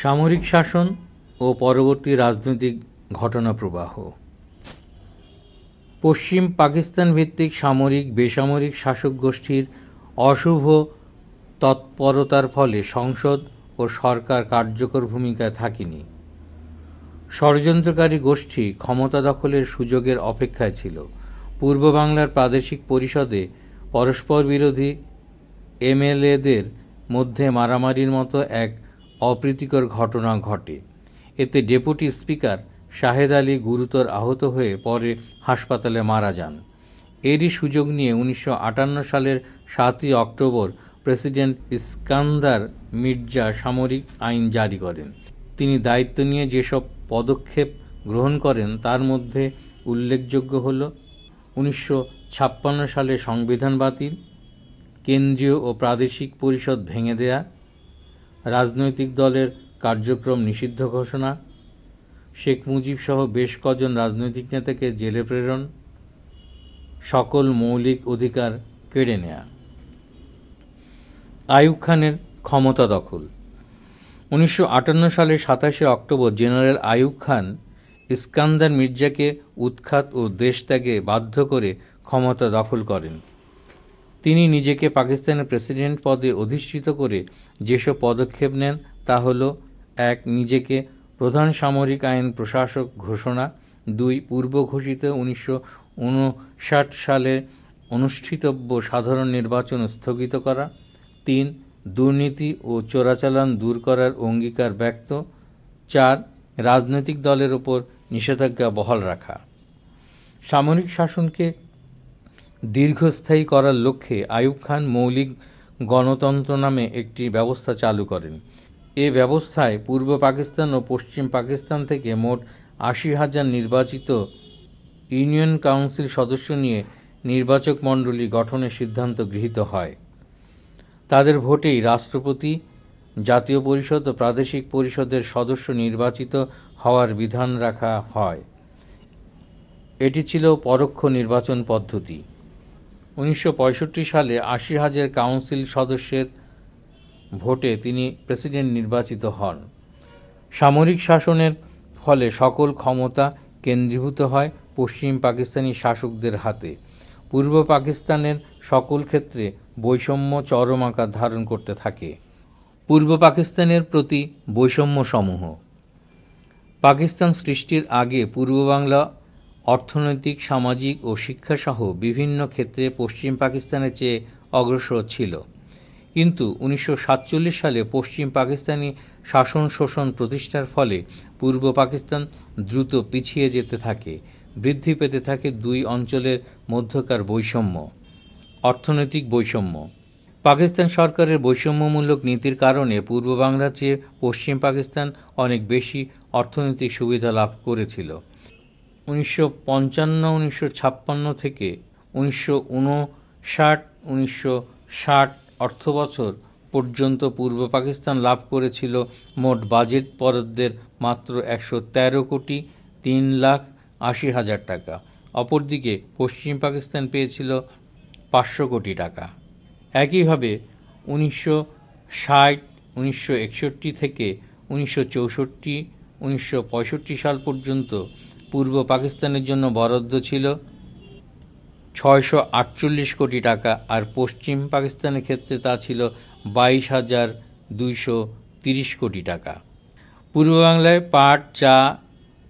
সামরিক শাসন ও পরবর্তী রাজনৈতিক ঘটনা প্রবাহ পশ্চিম পাকিস্তান ভিত্তিক সামরিক বেসামরিক শাসক গোষ্ঠীর অশুভ তৎপরতার ফলে সংসদ ও সরকার কার্যকর ভূমিকায় থাকেনি ষড়যন্ত্রকারী গোষ্ঠী ক্ষমতা দখলের সুযোগের অপেক্ষায় ছিল পূর্ব বাংলার প্রাদেশিক পরিষদে পরস্পর বিরোধী এমএলএদের মধ্যে মারামারির মতো এক অপ্রীতিকর ঘটনা ঘটে এতে ডেপুটি স্পিকার শাহেদ আলী গুরুতর আহত হয়ে পরে হাসপাতালে মারা যান এরই সুযোগ নিয়ে উনিশশো সালের সাতই অক্টোবর প্রেসিডেন্ট ইস্কান্দার মির্জা সামরিক আইন জারি করেন তিনি দায়িত্ব নিয়ে যেসব পদক্ষেপ গ্রহণ করেন তার মধ্যে উল্লেখযোগ্য হল উনিশশো সালে সংবিধান বাতিল কেন্দ্রীয় ও প্রাদেশিক পরিষদ ভেঙে দেয়া রাজনৈতিক দলের কার্যক্রম নিষিদ্ধ ঘোষণা শেখ মুজিব সহ বেশ কজন রাজনৈতিক নেতাকে জেলে প্রেরণ সকল মৌলিক অধিকার কেড়ে নেয়া আয়ুব খানের ক্ষমতা দখল উনিশশো সালের সাতাশে অক্টোবর জেনারেল আয়ুব খান ইস্কান্দার মির্জাকে উৎখাত ও দেশত্যাগে বাধ্য করে ক্ষমতা দখল করেন তিনি নিজেকে পাকিস্তানের প্রেসিডেন্ট পদে অধিষ্ঠিত করে যেসব পদক্ষেপ নেন তা হল এক নিজেকে প্রধান সামরিক আইন প্রশাসক ঘোষণা দুই পূর্ব ঘোষিত উনিশশো সালে অনুষ্ঠিতব্য সাধারণ নির্বাচন স্থগিত করা তিন দুর্নীতি ও চোরাচালান দূর করার অঙ্গীকার ব্যক্ত চার রাজনৈতিক দলের ওপর নিষেধাজ্ঞা বহাল রাখা সামরিক শাসনকে দীর্ঘস্থায়ী করার লক্ষ্যে আইয়ুব খান মৌলিক গণতন্ত্র নামে একটি ব্যবস্থা চালু করেন এ ব্যবস্থায় পূর্ব পাকিস্তান ও পশ্চিম পাকিস্তান থেকে মোট আশি হাজার নির্বাচিত ইউনিয়ন কাউন্সিল সদস্য নিয়ে নির্বাচক মণ্ডলী গঠনের সিদ্ধান্ত গৃহীত হয় তাদের ভোটেই রাষ্ট্রপতি জাতীয় পরিষদ ও প্রাদেশিক পরিষদের সদস্য নির্বাচিত হওয়ার বিধান রাখা হয় এটি ছিল পরোক্ষ নির্বাচন পদ্ধতি উনিশশো সালে আশি হাজার কাউন্সিল সদস্যের ভোটে তিনি প্রেসিডেন্ট নির্বাচিত হন সামরিক শাসনের ফলে সকল ক্ষমতা কেন্দ্রীভূত হয় পশ্চিম পাকিস্তানি শাসকদের হাতে পূর্ব পাকিস্তানের সকল ক্ষেত্রে বৈষম্য চরম আকার ধারণ করতে থাকে পূর্ব পাকিস্তানের প্রতি বৈষম্য সমূহ পাকিস্তান সৃষ্টির আগে পূর্ব বাংলা অর্থনৈতিক সামাজিক ও শিক্ষাসহ বিভিন্ন ক্ষেত্রে পশ্চিম পাকিস্তানের চেয়ে অগ্রসর ছিল কিন্তু উনিশশো সালে পশ্চিম পাকিস্তানি শাসন শোষণ প্রতিষ্ঠার ফলে পূর্ব পাকিস্তান দ্রুত পিছিয়ে যেতে থাকে বৃদ্ধি পেতে থাকে দুই অঞ্চলের মধ্যকার বৈষম্য অর্থনৈতিক বৈষম্য পাকিস্তান সরকারের বৈষম্যমূলক নীতির কারণে পূর্ব বাংলার চেয়ে পশ্চিম পাকিস্তান অনেক বেশি অর্থনৈতিক সুবিধা লাভ করেছিল উনিশশো পঞ্চান্ন উনিশশো ছাপ্পান্ন থেকে উনিশশো উনষাট উনিশশো ষাট অর্থবছর পর্যন্ত পূর্ব পাকিস্তান লাভ করেছিল মোট বাজেট বরাদ্দের মাত্র একশো তেরো কোটি তিন লাখ আশি হাজার টাকা অপরদিকে পশ্চিম পাকিস্তান পেয়েছিল পাঁচশো কোটি টাকা একইভাবে উনিশশো ষাট উনিশশো একষট্টি থেকে উনিশশো চৌষট্টি উনিশশো পঁয়ষট্টি সাল পর্যন্ত পূর্ব পাকিস্তানের জন্য বরাদ্দ ছিল ছয়শো আটচল্লিশ কোটি টাকা আর পশ্চিম পাকিস্তানের ক্ষেত্রে তা ছিল বাইশ হাজার দুইশো তিরিশ কোটি টাকা পূর্ব বাংলায় পাট চা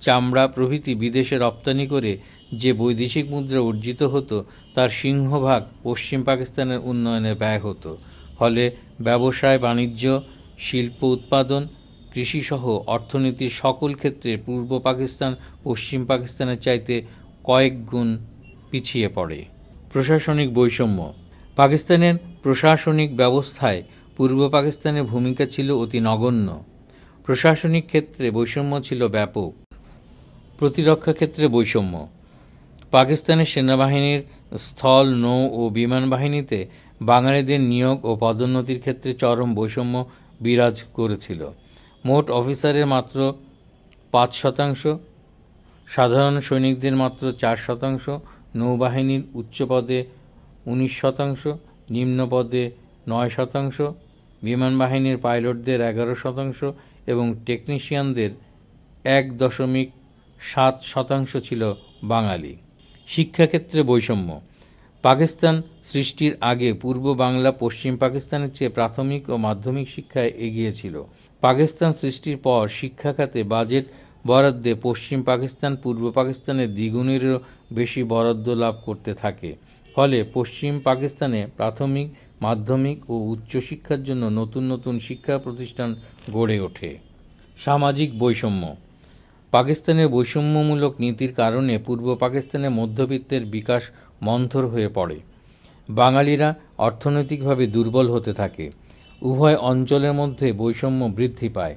চামড়া প্রভৃতি বিদেশে রপ্তানি করে যে বৈদেশিক মুদ্রা অর্জিত হতো তার সিংহভাগ পশ্চিম পাকিস্তানের উন্নয়নে ব্যয় হতো ফলে ব্যবসায় বাণিজ্য শিল্প উৎপাদন কৃষিসহ অর্থনীতির সকল ক্ষেত্রে পূর্ব পাকিস্তান পশ্চিম পাকিস্তানের চাইতে কয়েক গুণ পিছিয়ে পড়ে প্রশাসনিক বৈষম্য পাকিস্তানের প্রশাসনিক ব্যবস্থায় পূর্ব পাকিস্তানের ভূমিকা ছিল অতি নগণ্য প্রশাসনিক ক্ষেত্রে বৈষম্য ছিল ব্যাপক প্রতিরক্ষা ক্ষেত্রে বৈষম্য পাকিস্তানের সেনাবাহিনীর স্থল নৌ ও বিমান বাহিনীতে বাঙালিদের নিয়োগ ও পদোন্নতির ক্ষেত্রে চরম বৈষম্য বিরাজ করেছিল মোট অফিসারের মাত্র পাঁচ শতাংশ সাধারণ সৈনিকদের মাত্র চার শতাংশ নৌবাহিনীর উচ্চ পদে উনিশ শতাংশ নিম্ন পদে নয় শতাংশ বিমান বাহিনীর পাইলটদের এগারো শতাংশ এবং টেকনিশিয়ানদের এক দশমিক সাত শতাংশ ছিল বাঙালি শিক্ষাক্ষেত্রে বৈষম্য পাকিস্তান সৃষ্টির আগে পূর্ব বাংলা পশ্চিম পাকিস্তানের চেয়ে প্রাথমিক ও মাধ্যমিক শিক্ষায় এগিয়ে ছিল পাকিস্তান সৃষ্টির পর শিক্ষা খাতে বাজেট বরাদ্দে পশ্চিম পাকিস্তান পূর্ব পাকিস্তানের দ্বিগুণেরও বেশি বরাদ্দ লাভ করতে থাকে ফলে পশ্চিম পাকিস্তানে প্রাথমিক মাধ্যমিক ও উচ্চশিক্ষার জন্য নতুন নতুন শিক্ষা প্রতিষ্ঠান গড়ে ওঠে সামাজিক বৈষম্য পাকিস্তানের বৈষম্যমূলক নীতির কারণে পূর্ব পাকিস্তানে মধ্যবিত্তের বিকাশ মন্থর হয়ে পড়ে বাঙালিরা অর্থনৈতিকভাবে দুর্বল হতে থাকে উভয় অঞ্চলের মধ্যে বৈষম্য বৃদ্ধি পায়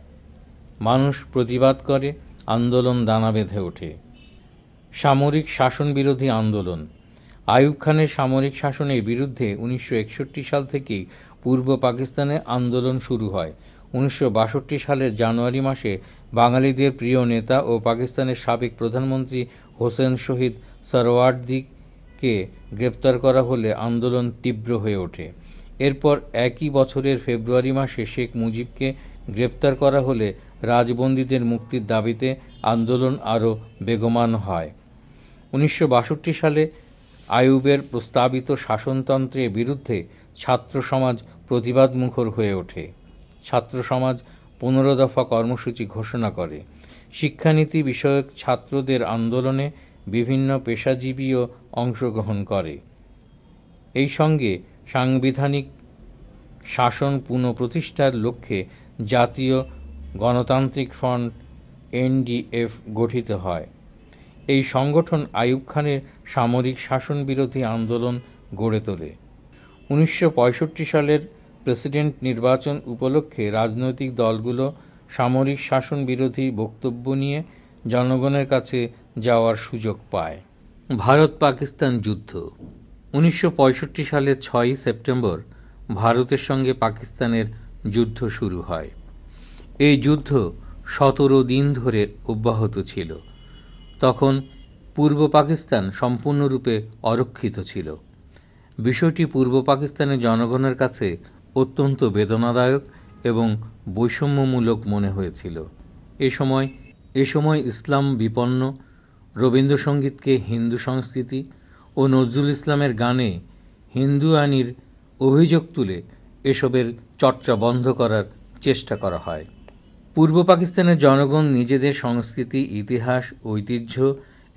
মানুষ প্রতিবাদ করে আন্দোলন দানা বেঁধে ওঠে সামরিক শাসন বিরোধী আন্দোলন আইয়ুব খানের সামরিক শাসনের বিরুদ্ধে উনিশশো সাল থেকেই পূর্ব পাকিস্তানে আন্দোলন শুরু হয় উনিশশো সালের জানুয়ারি মাসে বাঙালিদের প্রিয় নেতা ও পাকিস্তানের সাবেক প্রধানমন্ত্রী হোসেন শহীদ সরওয়ার্দিক কে গ্রেপ্তার করা হলে আন্দোলন তীব্র হয়ে ওঠে এরপর একই বছরের ফেব্রুয়ারি মাসে শেখ মুজিবকে গ্রেপ্তার করা হলে রাজবন্দীদের মুক্তির দাবিতে আন্দোলন আরও বেগমান হয় উনিশশো সালে আয়ুবের প্রস্তাবিত শাসনতন্ত্রের বিরুদ্ধে ছাত্র সমাজ প্রতিবাদমুখর হয়ে ওঠে ছাত্র সমাজ পনেরো দফা কর্মসূচি ঘোষণা করে শিক্ষানীতি বিষয়ক ছাত্রদের আন্দোলনে বিভিন্ন পেশাজীবীও অংশগ্রহণ করে এই সঙ্গে সাংবিধানিক শাসন পুনঃপ্রতিষ্ঠার লক্ষ্যে জাতীয় গণতান্ত্রিক ফ্রন্ট এনডিএফ গঠিত হয় এই সংগঠন আইয়ুব খানের সামরিক শাসন বিরোধী আন্দোলন গড়ে তোলে উনিশশো সালের প্রেসিডেন্ট নির্বাচন উপলক্ষে রাজনৈতিক দলগুলো সামরিক শাসন বিরোধী বক্তব্য নিয়ে জনগণের কাছে যাওয়ার সুযোগ পায় ভারত পাকিস্তান যুদ্ধ উনিশশো সালের ছয়ই সেপ্টেম্বর ভারতের সঙ্গে পাকিস্তানের যুদ্ধ শুরু হয় এই যুদ্ধ সতেরো দিন ধরে অব্যাহত ছিল তখন পূর্ব পাকিস্তান সম্পূর্ণরূপে অরক্ষিত ছিল বিষয়টি পূর্ব পাকিস্তানের জনগণের কাছে অত্যন্ত বেদনাদায়ক এবং বৈষম্যমূলক মনে হয়েছিল এ সময় এ সময় ইসলাম বিপন্ন রবীন্দ্রসঙ্গীতকে হিন্দু সংস্কৃতি ও নজরুল ইসলামের গানে হিন্দু আইনির অভিযোগ তুলে এসবের চর্চা বন্ধ করার চেষ্টা করা হয় পূর্ব পাকিস্তানের জনগণ নিজেদের সংস্কৃতি ইতিহাস ঐতিহ্য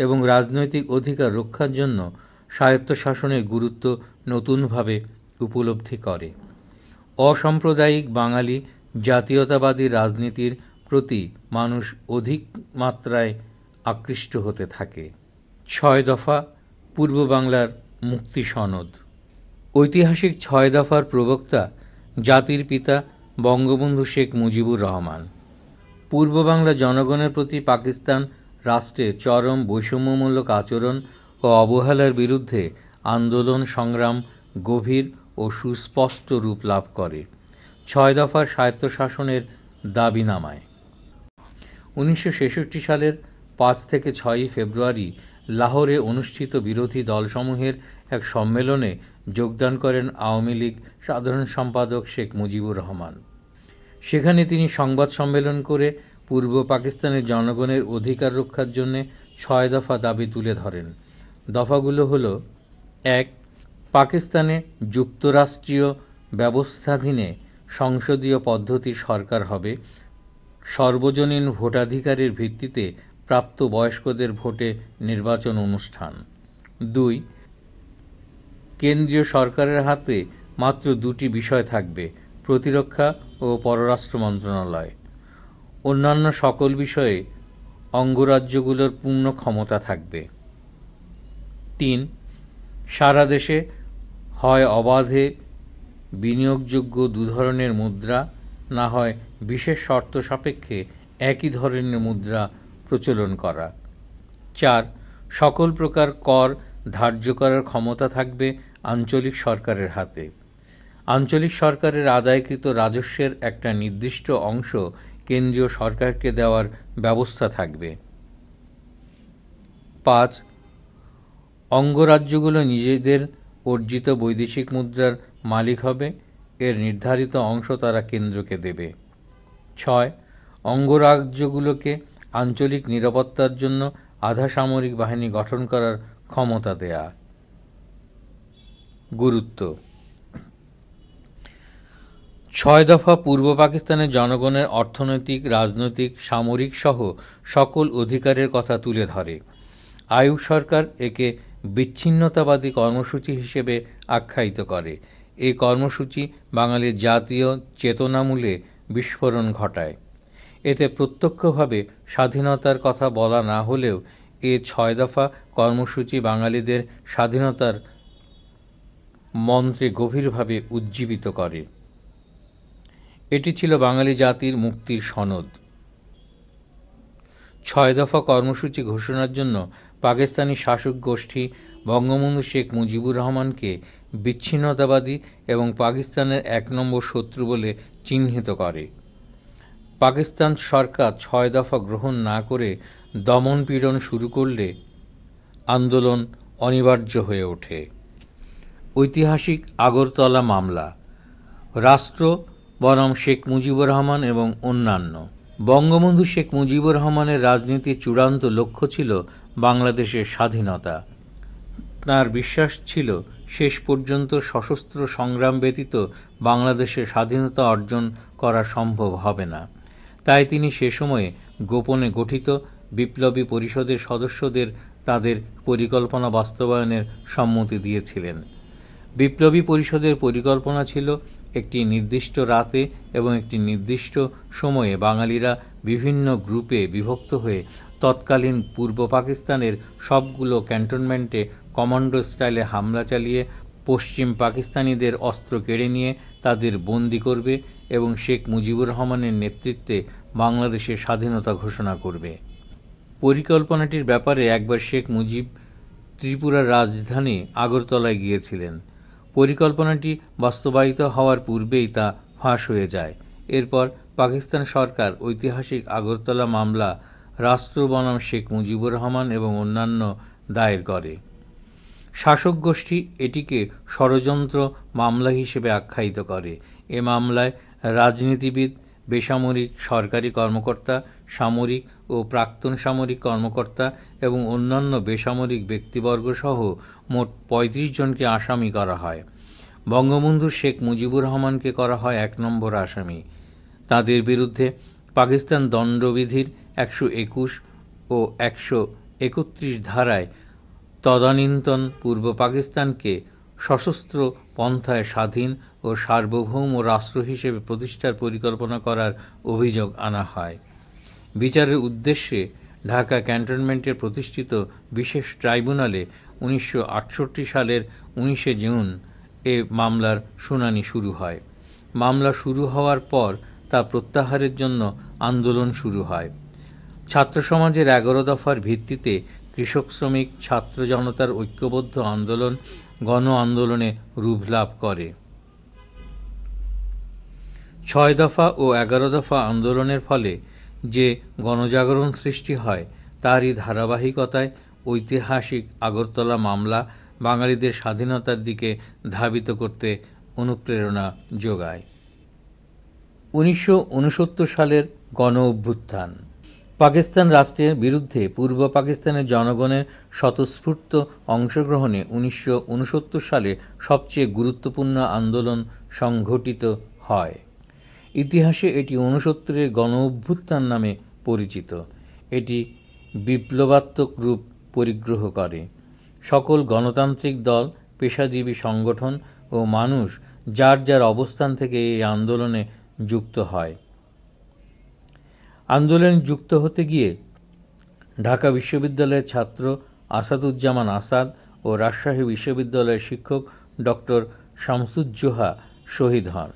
এবং রাজনৈতিক অধিকার রক্ষার জন্য স্বায়ত্তশাসনের গুরুত্ব নতুনভাবে উপলব্ধি করে অসাম্প্রদায়িক বাঙালি জাতীয়তাবাদী রাজনীতির প্রতি মানুষ অধিক মাত্রায় আকৃষ্ট হতে থাকে ছয় দফা পূর্ব বাংলার মুক্তি সনদ ঐতিহাসিক ছয় দফার প্রবক্তা জাতির পিতা বঙ্গবন্ধু শেখ মুজিবুর রহমান পূর্ব বাংলা জনগণের প্রতি পাকিস্তান রাষ্ট্রে চরম বৈষম্যমূলক আচরণ ও অবহেলার বিরুদ্ধে আন্দোলন সংগ্রাম গভীর ও সুস্পষ্ট রূপ লাভ করে ছয় দফার স্বায়ত্তশাসনের দাবিনামায় উনিশশো সালের পাঁচ থেকে ছয়ই ফেব্রুয়ারি লাহোরে অনুষ্ঠিত বিরোধী দলসমূহের এক সম্মেলনে যোগদান করেন আওয়ামী লীগ সাধারণ সম্পাদক শেখ মুজিবুর রহমান সেখানে তিনি সংবাদ সম্মেলন করে পূর্ব পাকিস্তানের জনগণের অধিকার রক্ষার জন্য ছয় দফা দাবি তুলে ধরেন দফাগুলো হল এক পাকিস্তানে যুক্তরাষ্ট্রীয় ব্যবস্থাধীনে সংসদীয় পদ্ধতি সরকার হবে সর্বজনীন ভোটাধিকারের ভিত্তিতে প্রাপ্ত বয়স্কদের ভোটে নির্বাচন অনুষ্ঠান দুই কেন্দ্রীয় সরকারের হাতে মাত্র দুটি বিষয় থাকবে প্রতিরক্ষা ও পররাষ্ট্র মন্ত্রণালয় অন্যান্য সকল বিষয়ে অঙ্গরাজ্যগুলোর পূর্ণ ক্ষমতা থাকবে তিন সারা দেশে হয় অবাধে বিনিয়োগযোগ্য দুধরনের মুদ্রা না হয় বিশেষ শর্ত সাপেক্ষে একই ধরনের মুদ্রা প্রচলন করা চার সকল প্রকার কর ধার্য করার ক্ষমতা থাকবে আঞ্চলিক সরকারের হাতে আঞ্চলিক সরকারের আদায়কৃত রাজস্বের একটা নির্দিষ্ট অংশ কেন্দ্রীয় সরকারকে দেওয়ার ব্যবস্থা থাকবে পাঁচ অঙ্গরাজ্যগুলো নিজেদের অর্জিত বৈদেশিক মুদ্রার মালিক হবে এর নির্ধারিত অংশ তারা কেন্দ্রকে দেবে ছয় অঙ্গরাজ্যগুলোকে আঞ্চলিক নিরাপত্তার জন্য আধা সামরিক বাহিনী গঠন করার ক্ষমতা দেয়া গুরুত্ব ছয় দফা পূর্ব পাকিস্তানের জনগণের অর্থনৈতিক রাজনৈতিক সামরিক সহ সকল অধিকারের কথা তুলে ধরে আয়ু সরকার একে বিচ্ছিন্নতাবাদী কর্মসূচি হিসেবে আখ্যায়িত করে এই কর্মসূচি বাঙালির জাতীয় চেতনামূলে বিস্ফোরণ ঘটায় এতে প্রত্যক্ষভাবে স্বাধীনতার কথা বলা না হলেও এ ছয় দফা কর্মসূচি বাঙালিদের স্বাধীনতার মন্ত্রে গভীরভাবে উজ্জীবিত করে এটি ছিল বাঙালি জাতির মুক্তির সনদ ছয় দফা কর্মসূচি ঘোষণার জন্য পাকিস্তানি শাসক গোষ্ঠী বঙ্গবন্ধু শেখ মুজিবুর রহমানকে বিচ্ছিন্নতাবাদী এবং পাকিস্তানের এক নম্বর শত্রু বলে চিহ্নিত করে পাকিস্তান সরকার ছয় দফা গ্রহণ না করে দমন পীড়ন শুরু করলে আন্দোলন অনিবার্য হয়ে ওঠে ঐতিহাসিক আগরতলা মামলা রাষ্ট্র বনাম শেখ মুজিবুর রহমান এবং অন্যান্য বঙ্গবন্ধু শেখ মুজিবুর রহমানের রাজনীতির চূড়ান্ত লক্ষ্য ছিল বাংলাদেশের স্বাধীনতা তার বিশ্বাস ছিল শেষ পর্যন্ত সশস্ত্র সংগ্রাম ব্যতীত বাংলাদেশে স্বাধীনতা অর্জন করা সম্ভব হবে না তাই তিনি সে সময়ে গোপনে গঠিত বিপ্লবী পরিষদের সদস্যদের তাদের পরিকল্পনা বাস্তবায়নের সম্মতি দিয়েছিলেন বিপ্লবী পরিষদের পরিকল্পনা ছিল একটি নির্দিষ্ট রাতে এবং একটি নির্দিষ্ট সময়ে বাঙালিরা বিভিন্ন গ্রুপে বিভক্ত হয়ে তৎকালীন পূর্ব পাকিস্তানের সবগুলো ক্যান্টনমেন্টে কমান্ডো স্টাইলে হামলা চালিয়ে পশ্চিম পাকিস্তানিদের অস্ত্র কেড়ে নিয়ে তাদের বন্দি করবে এবং শেখ মুজিবুর রহমানের নেতৃত্বে বাংলাদেশে স্বাধীনতা ঘোষণা করবে পরিকল্পনাটির ব্যাপারে একবার শেখ মুজিব ত্রিপুরার রাজধানী আগরতলায় গিয়েছিলেন পরিকল্পনাটি বাস্তবায়িত হওয়ার পূর্বেই তা ফাঁস হয়ে যায় এরপর পাকিস্তান সরকার ঐতিহাসিক আগরতলা মামলা রাষ্ট্র বনাম শেখ মুজিবুর রহমান এবং অন্যান্য দায়ের করে শাসক গোষ্ঠী এটিকে ষড়যন্ত্র মামলা হিসেবে আখ্যায়িত করে এ মামলায় রাজনীতিবিদ বেসামরিক সরকারি কর্মকর্তা সামরিক ও প্রাক্তন সামরিক কর্মকর্তা এবং অন্যান্য বেসামরিক ব্যক্তিবর্গসহ মোট ৩৫ জনকে আসামি করা হয় বঙ্গবন্ধু শেখ মুজিবুর রহমানকে করা হয় এক নম্বর আসামি তাদের বিরুদ্ধে পাকিস্তান দণ্ডবিধির একশো একুশ ও একশো একত্রিশ ধারায় তদানীন্তন পূর্ব পাকিস্তানকে সশস্ত্র পন্থায় স্বাধীন ও সার্বভৌম রাষ্ট্র হিসেবে প্রতিষ্ঠার পরিকল্পনা করার অভিযোগ আনা হয় বিচারের উদ্দেশ্যে ঢাকা ক্যান্টনমেন্টে প্রতিষ্ঠিত বিশেষ ট্রাইব্যুনালে উনিশশো সালের উনিশে জুন এ মামলার শুনানি শুরু হয় মামলা শুরু হওয়ার পর তা প্রত্যাহারের জন্য আন্দোলন শুরু হয় ছাত্র সমাজের এগারো দফার ভিত্তিতে কৃষক শ্রমিক ছাত্র জনতার ঐক্যবদ্ধ আন্দোলন গণ আন্দোলনে রূপ লাভ করে ছয় দফা ও এগারো দফা আন্দোলনের ফলে যে গণজাগরণ সৃষ্টি হয় তারই ধারাবাহিকতায় ঐতিহাসিক আগরতলা মামলা বাঙালিদের স্বাধীনতার দিকে ধাবিত করতে অনুপ্রেরণা যোগায় উনিশশো সালের গণ অভ্যুত্থান পাকিস্তান রাষ্ট্রের বিরুদ্ধে পূর্ব পাকিস্তানের জনগণের স্বতঃস্ফূর্ত অংশগ্রহণে উনিশশো সালে সবচেয়ে গুরুত্বপূর্ণ আন্দোলন সংঘটিত হয় ইতিহাসে এটি ঊনসত্তরের গণ অভ্যুত্থান নামে পরিচিত এটি বিপ্লবাত্মক রূপ পরিগ্রহ করে সকল গণতান্ত্রিক দল পেশাজীবী সংগঠন ও মানুষ যার যার অবস্থান থেকে এই আন্দোলনে যুক্ত হয় আন্দোলনে যুক্ত হতে গিয়ে ঢাকা বিশ্ববিদ্যালয়ের ছাত্র আসাদুজ্জামান আসাদ ও রাজশাহী বিশ্ববিদ্যালয়ের শিক্ষক ডক্টর শামসুজ্জোহা শহীদ হন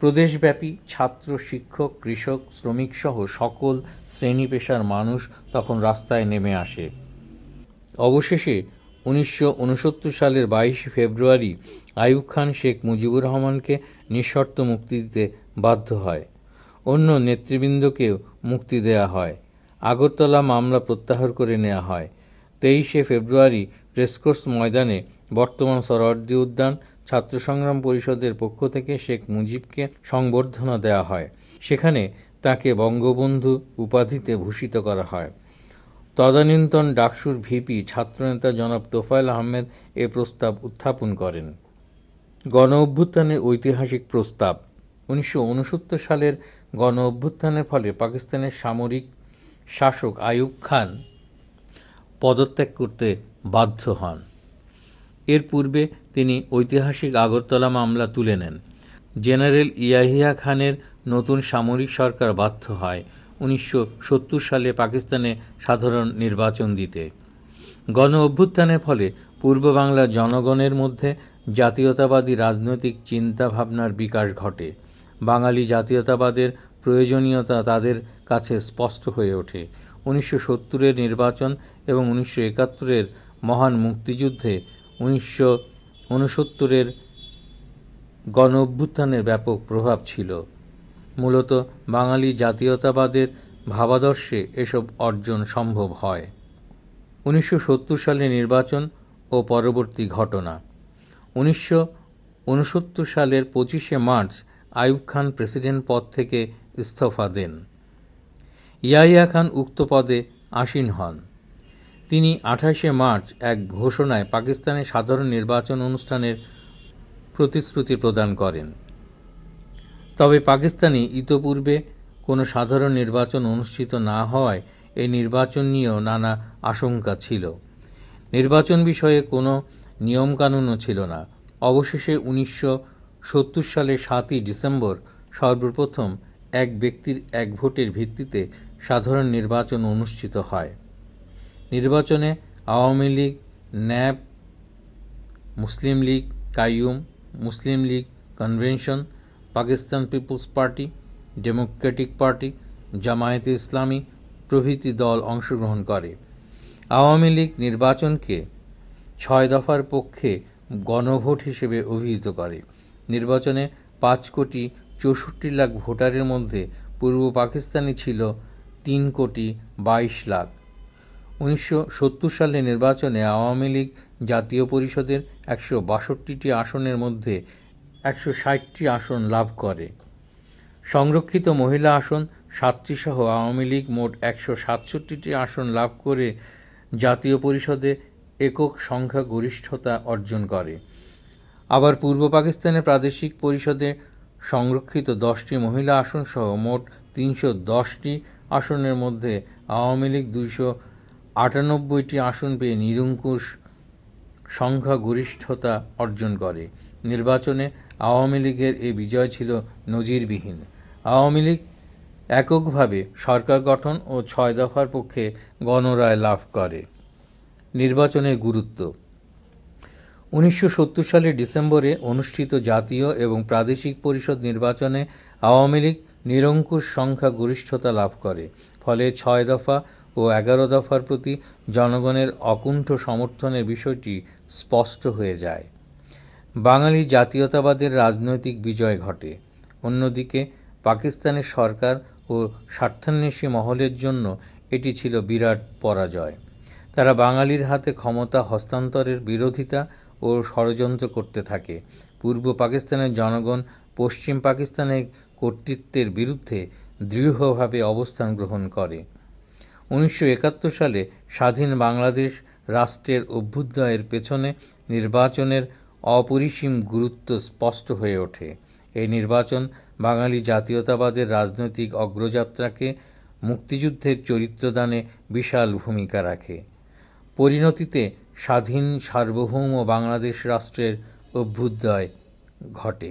প্রদেশব্যাপী ছাত্র শিক্ষক কৃষক শ্রমিকসহ সকল শ্রেণী পেশার মানুষ তখন রাস্তায় নেমে আসে অবশেষে উনিশশো সালের বাইশে ফেব্রুয়ারি আইয়ুব খান শেখ মুজিবুর রহমানকে নিঃশর্ত মুক্তি দিতে বাধ্য হয় অন্য নেতৃবৃন্দকেও মুক্তি দেয়া হয় আগরতলা মামলা প্রত্যাহার করে নেওয়া হয় তেইশে ফেব্রুয়ারি রেসকোর্স ময়দানে বর্তমান সরওয়ার্দি উদ্যান ছাত্র সংগ্রাম পরিষদের পক্ষ থেকে শেখ মুজিবকে সংবর্ধনা দেয়া হয় সেখানে তাকে বঙ্গবন্ধু উপাধিতে ভূষিত করা হয় তদানীন্তন ডাকসুর ভিপি ছাত্রনেতা জনাব তোফায়েল আহমেদ এ প্রস্তাব উত্থাপন করেন গণ অভ্যুত্থানের ঐতিহাসিক প্রস্তাব উনিশশো সালের গণ অভ্যুত্থানের ফলে পাকিস্তানের সামরিক শাসক আইয়ুব খান পদত্যাগ করতে বাধ্য হন এর পূর্বে তিনি ঐতিহাসিক আগরতলা মামলা তুলে নেন জেনারেল ইয়াহিয়া খানের নতুন সামরিক সরকার বাধ্য হয় উনিশশো সালে পাকিস্তানে সাধারণ নির্বাচন দিতে গণ অভ্যুত্থানের ফলে পূর্ব বাংলার জনগণের মধ্যে জাতীয়তাবাদী রাজনৈতিক চিন্তাভাবনার বিকাশ ঘটে বাঙালি জাতীয়তাবাদের প্রয়োজনীয়তা তাদের কাছে স্পষ্ট হয়ে ওঠে উনিশশো সত্তরের নির্বাচন এবং উনিশশো একাত্তরের মহান মুক্তিযুদ্ধে উনিশশো উনসত্তরের গণ অভ্যুত্থানের ব্যাপক প্রভাব ছিল মূলত বাঙালি জাতীয়তাবাদের ভাবাদর্শে এসব অর্জন সম্ভব হয় উনিশশো সালে নির্বাচন ও পরবর্তী ঘটনা উনিশশো সালের পঁচিশে মার্চ আয়ুব খান প্রেসিডেন্ট পদ থেকে ইস্তফা দেন ইয়াইয়া খান উক্ত পদে আসীন হন তিনি আঠাশে মার্চ এক ঘোষণায় পাকিস্তানের সাধারণ নির্বাচন অনুষ্ঠানের প্রতিশ্রুতি প্রদান করেন তবে পাকিস্তানে ইতোপূর্বে কোনো সাধারণ নির্বাচন অনুষ্ঠিত না হওয়ায় এই নির্বাচন নিয়েও নানা আশঙ্কা ছিল নির্বাচন বিষয়ে কোনো নিয়মকানুনও ছিল না অবশেষে উনিশশো সত্তর সালে সাতই ডিসেম্বর সর্বপ্রথম এক ব্যক্তির এক ভোটের ভিত্তিতে সাধারণ নির্বাচন অনুষ্ঠিত হয় নির্বাচনে আওয়ামী লীগ ন্যাব মুসলিম লীগ কাইম মুসলিম লীগ কনভেনশন পাকিস্তান পিপলস পার্টি ডেমোক্রেটিক পার্টি জামায়াতে ইসলামী প্রভৃতি দল অংশগ্রহণ করে আওয়ামী লীগ নির্বাচনকে ছয় দফার পক্ষে গণভোট হিসেবে অভিহিত করে নির্বাচনে পাঁচ কোটি চৌষট্টি লাখ ভোটারের মধ্যে পূর্ব পাকিস্তানি ছিল তিন কোটি বাইশ লাখ উনিশশো সালে নির্বাচনে আওয়ামী লীগ জাতীয় পরিষদের একশো বাষট্টিটি আসনের মধ্যে একশো ষাটটি আসন লাভ করে সংরক্ষিত মহিলা আসন সাতটি সহ আওয়ামী লীগ মোট একশো সাতষট্টিটি আসন লাভ করে জাতীয় পরিষদে একক সংখ্যা গরিষ্ঠতা অর্জন করে আবার পূর্ব পাকিস্তানে প্রাদেশিক পরিষদে সংরক্ষিত দশটি মহিলা আসন সহ মোট তিনশো দশটি আসনের মধ্যে আওয়ামী লীগ দুইশো আটানব্বইটি আসন পেয়ে নিরঙ্কুশ সংখ্যাগরিষ্ঠতা অর্জন করে নির্বাচনে আওয়ামী লীগের এ বিজয় ছিল নজিরবিহীন আওয়ামী লীগ এককভাবে সরকার গঠন ও ছয় দফার পক্ষে গণরায় লাভ করে নির্বাচনের গুরুত্ব উনিশশো সালের ডিসেম্বরে অনুষ্ঠিত জাতীয় এবং প্রাদেশিক পরিষদ নির্বাচনে আওয়ামী লীগ নিরঙ্কুশ সংখ্যা গরিষ্ঠতা লাভ করে ফলে ছয় দফা ও এগারো দফার প্রতি জনগণের অকুণ্ঠ সমর্থনের বিষয়টি স্পষ্ট হয়ে যায় বাঙালি জাতীয়তাবাদের রাজনৈতিক বিজয় ঘটে অন্যদিকে পাকিস্তানের সরকার ও স্বার্থান্বেষী মহলের জন্য এটি ছিল বিরাট পরাজয় তারা বাঙালির হাতে ক্ষমতা হস্তান্তরের বিরোধিতা ও ষড়যন্ত্র করতে থাকে পূর্ব পাকিস্তানের জনগণ পশ্চিম পাকিস্তানের কর্তৃত্বের বিরুদ্ধে দৃঢ়ভাবে অবস্থান গ্রহণ করে উনিশশো সালে স্বাধীন বাংলাদেশ রাষ্ট্রের অভ্যুদয়ের পেছনে নির্বাচনের অপরিসীম গুরুত্ব স্পষ্ট হয়ে ওঠে এই নির্বাচন বাঙালি জাতীয়তাবাদের রাজনৈতিক অগ্রযাত্রাকে মুক্তিযুদ্ধের চরিত্রদানে বিশাল ভূমিকা রাখে পরিণতিতে স্বাধীন সার্বভৌম বাংলাদেশ রাষ্ট্রের অভ্যুদয় ঘটে